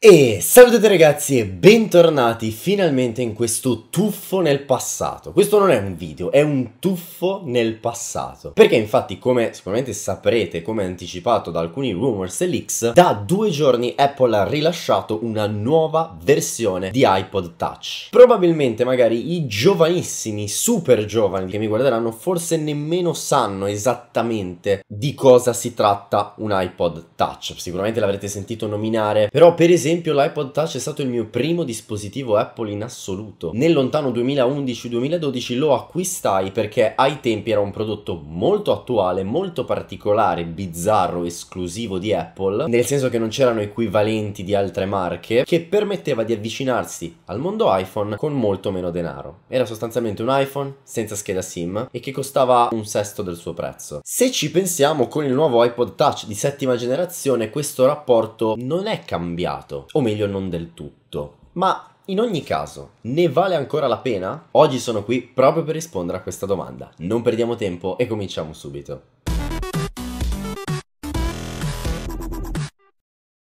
E salutate ragazzi e bentornati finalmente in questo tuffo nel passato. Questo non è un video, è un tuffo nel passato. Perché infatti, come sicuramente saprete, come anticipato da alcuni rumors e leaks, da due giorni Apple ha rilasciato una nuova versione di iPod Touch. Probabilmente magari i giovanissimi, super giovani che mi guarderanno, forse nemmeno sanno esattamente di cosa si tratta un iPod Touch. Sicuramente l'avrete sentito nominare, però per esempio esempio l'iPod Touch è stato il mio primo dispositivo Apple in assoluto. Nel lontano 2011-2012 lo acquistai perché ai tempi era un prodotto molto attuale, molto particolare, bizzarro, esclusivo di Apple, nel senso che non c'erano equivalenti di altre marche, che permetteva di avvicinarsi al mondo iPhone con molto meno denaro. Era sostanzialmente un iPhone senza scheda SIM e che costava un sesto del suo prezzo. Se ci pensiamo con il nuovo iPod Touch di settima generazione questo rapporto non è cambiato tutto, o meglio non del tutto. Ma in ogni caso, ne vale ancora la pena? Oggi sono qui proprio per rispondere a questa domanda. Non perdiamo tempo e cominciamo subito.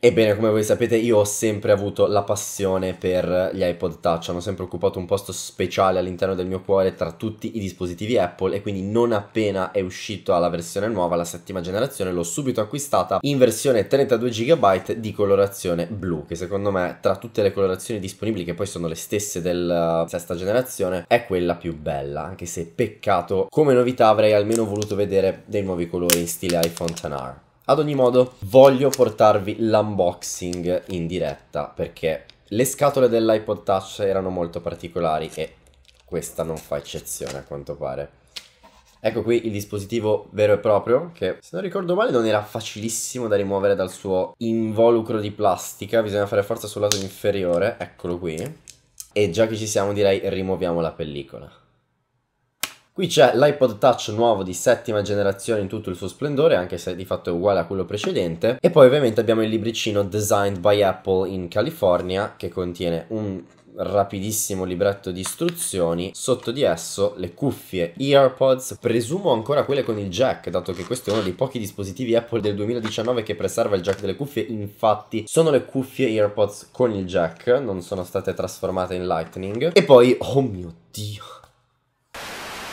Ebbene, come voi sapete, io ho sempre avuto la passione per gli iPod Touch, hanno sempre occupato un posto speciale all'interno del mio cuore tra tutti i dispositivi Apple e quindi non appena è uscita la versione nuova, la settima generazione, l'ho subito acquistata in versione 32 GB di colorazione blu, che secondo me tra tutte le colorazioni disponibili, che poi sono le stesse della eh, sesta generazione, è quella più bella, anche se peccato, come novità avrei almeno voluto vedere dei nuovi colori in stile iPhone XR. Ad ogni modo, voglio portarvi l'unboxing in diretta perché le scatole dell'iPod Touch erano molto particolari e questa non fa eccezione a quanto pare. Ecco qui il dispositivo vero e proprio che se non ricordo male non era facilissimo da rimuovere dal suo involucro di plastica, bisogna fare forza sul lato inferiore, eccolo qui. E già che ci siamo direi rimuoviamo la pellicola. Qui c'è l'iPod Touch nuovo di settima generazione in tutto il suo splendore, anche se di fatto è uguale a quello precedente. E poi ovviamente abbiamo il libricino Designed by Apple in California, che contiene un rapidissimo libretto di istruzioni, sotto di esso le cuffie EarPods, presumo ancora quelle con il jack, dato che questo è uno dei pochi dispositivi Apple del 2019 che preserva il jack delle cuffie, infatti sono le cuffie EarPods con il jack, non sono state trasformate in Lightning. E poi, oh mio Dio,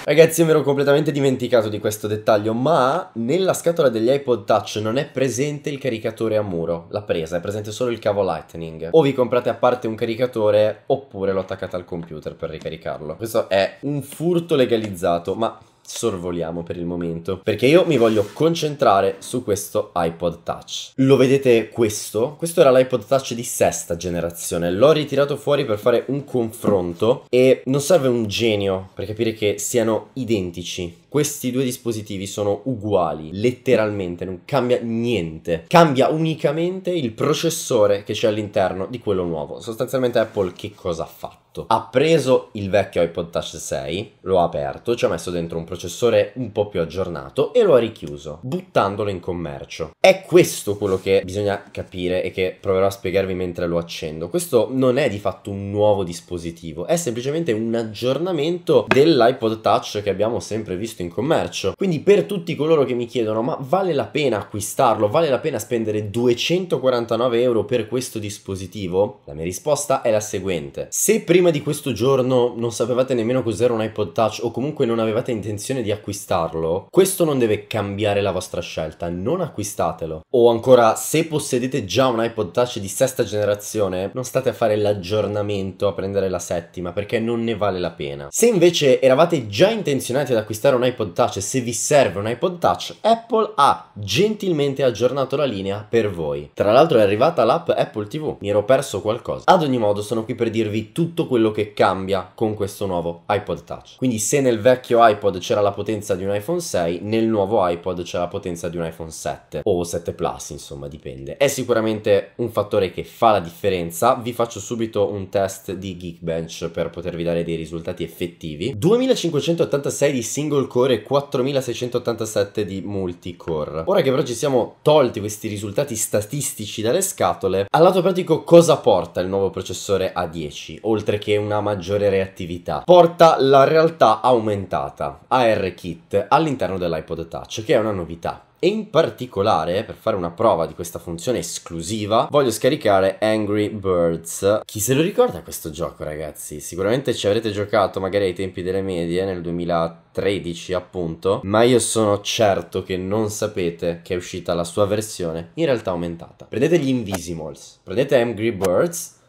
Ragazzi, io mi ero completamente dimenticato di questo dettaglio, ma nella scatola degli iPod Touch non è presente il caricatore a muro, la presa, è presente solo il cavo Lightning. O vi comprate a parte un caricatore, oppure lo attaccate al computer per ricaricarlo. Questo è un furto legalizzato, ma sorvoliamo per il momento perché io mi voglio concentrare su questo iPod Touch. Lo vedete questo? Questo era l'iPod Touch di sesta generazione, l'ho ritirato fuori per fare un confronto e non serve un genio per capire che siano identici. Questi due dispositivi sono uguali, letteralmente, non cambia niente. Cambia unicamente il processore che c'è all'interno di quello nuovo. Sostanzialmente Apple che cosa ha fatto? fatto. Ha preso il vecchio iPod Touch 6, lo ha aperto, ci ha messo dentro un processore un po' più aggiornato e lo ha richiuso, buttandolo in commercio. È questo quello che bisogna capire e che proverò a spiegarvi mentre lo accendo. Questo non è di fatto un nuovo dispositivo, è semplicemente un aggiornamento dell'iPod Touch che abbiamo sempre visto in commercio. Quindi per tutti coloro che mi chiedono ma vale la pena acquistarlo, vale la pena spendere 249 euro per questo dispositivo? La mia risposta è la seguente. Se prima prima di questo giorno non sapevate nemmeno cos'era un iPod Touch o comunque non avevate intenzione di acquistarlo, questo non deve cambiare la vostra scelta, non acquistatelo. O ancora, se possedete già un iPod Touch di sesta generazione, non state a fare l'aggiornamento a prendere la settima perché non ne vale la pena. Se invece eravate già intenzionati ad acquistare un iPod Touch e se vi serve un iPod Touch, Apple ha gentilmente aggiornato la linea per voi. Tra l'altro è arrivata l'app Apple TV, mi ero perso qualcosa. Ad ogni modo sono qui per dirvi tutto quello che cambia con questo nuovo iPod Touch. Quindi se nel vecchio iPod c'era la potenza di un iPhone 6, nel nuovo iPod c'è la potenza di un iPhone 7 o 7 Plus, insomma, dipende. È sicuramente un fattore che fa la differenza. Vi faccio subito un test di Geekbench per potervi dare dei risultati effettivi. 2586 di single core e 4687 di multicore. Ora che però ci siamo tolti questi risultati statistici dalle scatole, al lato pratico cosa porta il nuovo processore A10, oltre che una maggiore reattività, porta la realtà aumentata AR Kit all'interno dell'iPod Touch, che è una novità. E in particolare, per fare una prova di questa funzione esclusiva, voglio scaricare Angry Birds. Chi se lo ricorda questo gioco, ragazzi? Sicuramente ci avrete giocato magari ai tempi delle medie, nel 2013 appunto, ma io sono certo che non sapete che è uscita la sua versione in realtà aumentata. Prendete gli Invisimals, prendete Angry Birds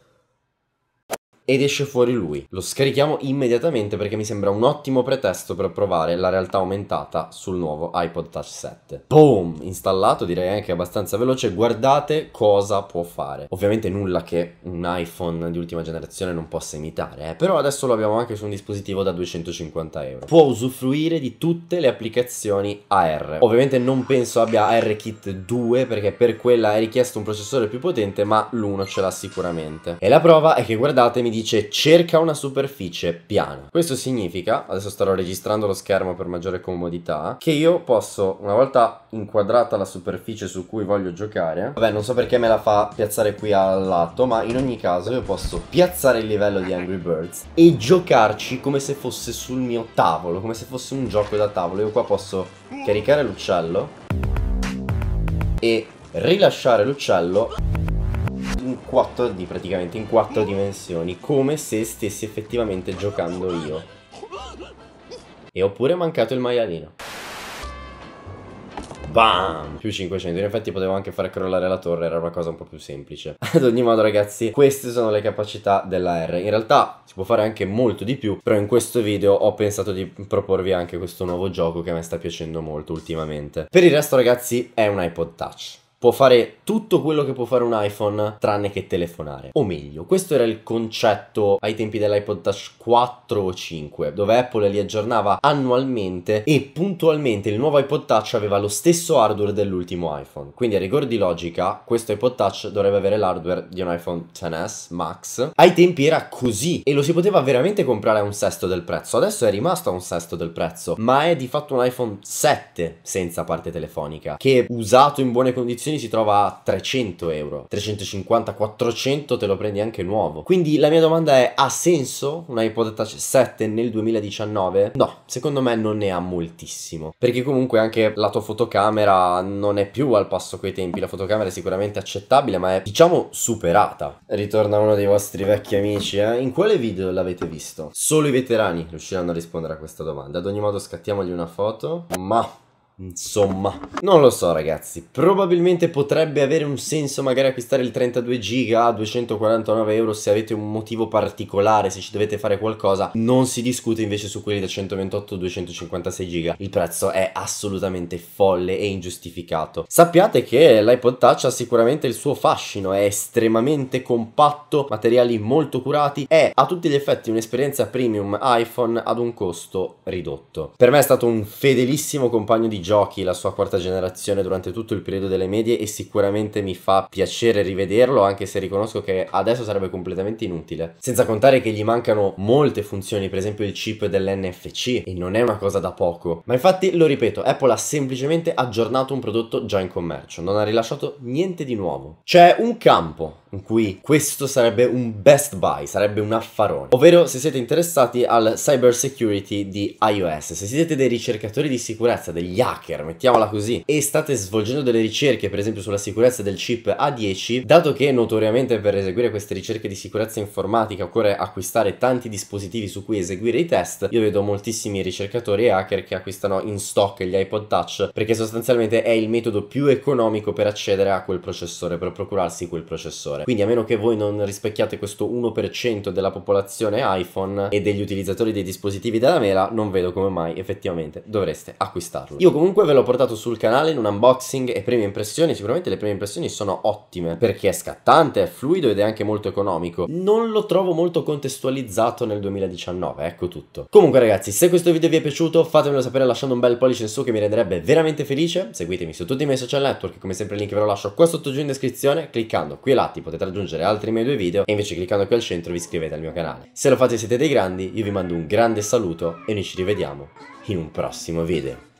ed esce fuori lui. Lo scarichiamo immediatamente perché mi sembra un ottimo pretesto per provare la realtà aumentata sul nuovo iPod Touch 7. Boom! Installato, direi anche abbastanza veloce. Guardate cosa può fare. Ovviamente nulla che un iPhone di ultima generazione non possa imitare, eh? però adesso lo abbiamo anche su un dispositivo da 250 euro. Può usufruire di tutte le applicazioni AR. Ovviamente non penso abbia ARKit 2 perché per quella è richiesto un processore più potente, ma l'uno ce l'ha sicuramente. E la prova è che guardatemi dice cerca una superficie piana. Questo significa, adesso starò registrando lo schermo per maggiore comodità, che io posso, una volta inquadrata la superficie su cui voglio giocare, vabbè non so perché me la fa piazzare qui al lato, ma in ogni caso io posso piazzare il livello di Angry Birds e giocarci come se fosse sul mio tavolo, come se fosse un gioco da tavolo. Io qua posso caricare l'uccello e rilasciare l'uccello 4, di praticamente in quattro mm. dimensioni, come se stessi effettivamente giocando io. E ho pure mancato il maialino. Bam! Più 500, in effetti potevo anche far crollare la torre, era una cosa un po' più semplice. Ad ogni modo ragazzi, queste sono le capacità della R. In realtà si può fare anche molto di più, però in questo video ho pensato di proporvi anche questo nuovo gioco che a me sta piacendo molto ultimamente. Per il resto ragazzi, è un iPod Touch può fare tutto quello che può fare un iPhone tranne che telefonare. O meglio, questo era il concetto ai tempi dell'iPod Touch 4 o 5, dove Apple li aggiornava annualmente e puntualmente il nuovo iPod Touch aveva lo stesso hardware dell'ultimo iPhone. Quindi a rigor di logica, questo iPod Touch dovrebbe avere l'hardware di un iPhone XS Max. Ai tempi era così e lo si poteva veramente comprare a un sesto del prezzo. Adesso è rimasto a un sesto del prezzo, ma è di fatto un iPhone 7 senza parte telefonica che usato in buone condizioni promozioni si trova a 300 euro, 350, 400 te lo prendi anche nuovo. Quindi la mia domanda è, ha senso un iPod Touch 7 nel 2019? No, secondo me non ne ha moltissimo, perché comunque anche la tua fotocamera non è più al passo coi tempi, la fotocamera è sicuramente accettabile, ma è diciamo superata. Ritorna uno dei vostri vecchi amici, eh? In quale video l'avete visto? Solo i veterani riusciranno a rispondere a questa domanda. Ad ogni modo scattiamogli una foto. Ma Insomma, non lo so ragazzi, probabilmente potrebbe avere un senso magari acquistare il 32 giga a 249 euro se avete un motivo particolare, se ci dovete fare qualcosa, non si discute invece su quelli da 128 256 giga, il prezzo è assolutamente folle e ingiustificato. Sappiate che l'iPod Touch ha sicuramente il suo fascino, è estremamente compatto, materiali molto curati, è a tutti gli effetti un'esperienza premium iPhone ad un costo ridotto. Per me è stato un fedelissimo compagno di giochi, la sua quarta generazione durante tutto il periodo delle medie e sicuramente mi fa piacere rivederlo anche se riconosco che adesso sarebbe completamente inutile. Senza contare che gli mancano molte funzioni, per esempio il chip dell'NFC e non è una cosa da poco. Ma infatti, lo ripeto, Apple ha semplicemente aggiornato un prodotto già in commercio, non ha rilasciato niente di nuovo. C'è un campo in cui questo sarebbe un best buy, sarebbe un affarone. Ovvero se siete interessati al cyber security di iOS, se siete dei ricercatori di sicurezza, degli hacker, hacker, mettiamola così, e state svolgendo delle ricerche, per esempio sulla sicurezza del chip A10, dato che notoriamente per eseguire queste ricerche di sicurezza informatica occorre acquistare tanti dispositivi su cui eseguire i test, io vedo moltissimi ricercatori e hacker che acquistano in stock gli iPod Touch perché sostanzialmente è il metodo più economico per accedere a quel processore, per procurarsi quel processore. Quindi a meno che voi non rispecchiate questo 1% della popolazione iPhone e degli utilizzatori dei dispositivi della mela, non vedo come mai effettivamente dovreste acquistarlo. Io comunque Comunque ve l'ho portato sul canale in un unboxing e prime impressioni, sicuramente le prime impressioni sono ottime perché è scattante, è fluido ed è anche molto economico. Non lo trovo molto contestualizzato nel 2019, ecco tutto. Comunque ragazzi, se questo video vi è piaciuto fatemelo sapere lasciando un bel pollice in su che mi renderebbe veramente felice, seguitemi su tutti i miei social network, come sempre il link ve lo lascio qua sotto giù in descrizione, cliccando qui e là potete raggiungere altri miei due video e invece cliccando qui al centro vi iscrivete al mio canale. Se lo fate siete dei grandi, io vi mando un grande saluto e noi ci rivediamo in un prossimo video.